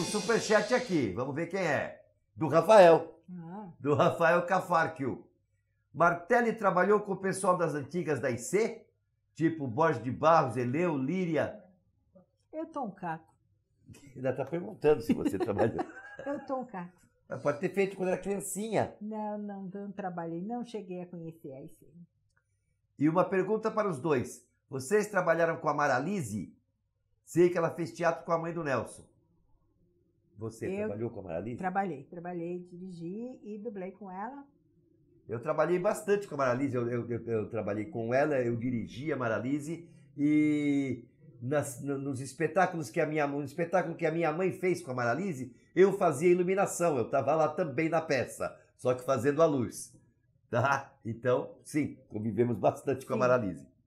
um superchat aqui. Vamos ver quem é. Do Rafael. Ah. Do Rafael Cafarquio. Martelli trabalhou com o pessoal das antigas da IC? Tipo Borges de Barros, Eleu, Líria. Eu tô um caco. Ainda tá perguntando se você trabalhou. Eu tô um caco. pode ter feito quando era criancinha. Não, não, não trabalhei, não cheguei a conhecer a IC. E uma pergunta para os dois. Vocês trabalharam com a Maralise? Sei que ela fez teatro com a mãe do Nelson. Você eu trabalhou com a Maralise? Trabalhei, trabalhei, dirigi e dublei com ela. Eu trabalhei bastante com a Maralise, eu, eu, eu, eu trabalhei com ela, eu dirigi a Maralise e nas, nos espetáculos que a minha um espetáculo que a minha mãe fez com a Maralise, eu fazia iluminação, eu estava lá também na peça, só que fazendo a luz. Tá? Então, sim, convivemos bastante sim. com a Maralise.